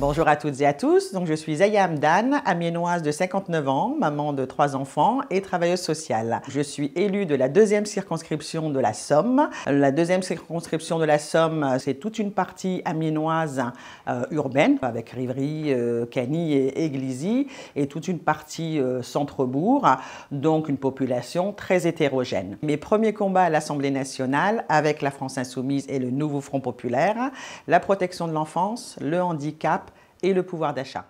Bonjour à toutes et à tous. Donc, je suis Zaya Dan, amiénoise de 59 ans, maman de trois enfants et travailleuse sociale. Je suis élue de la deuxième circonscription de la Somme. La deuxième circonscription de la Somme, c'est toute une partie amiénoise euh, urbaine, avec Rivry, euh, et Églizy, et toute une partie euh, centre-bourg, donc une population très hétérogène. Mes premiers combats à l'Assemblée nationale, avec la France insoumise et le nouveau Front populaire, la protection de l'enfance, le handicap, et le pouvoir d'achat.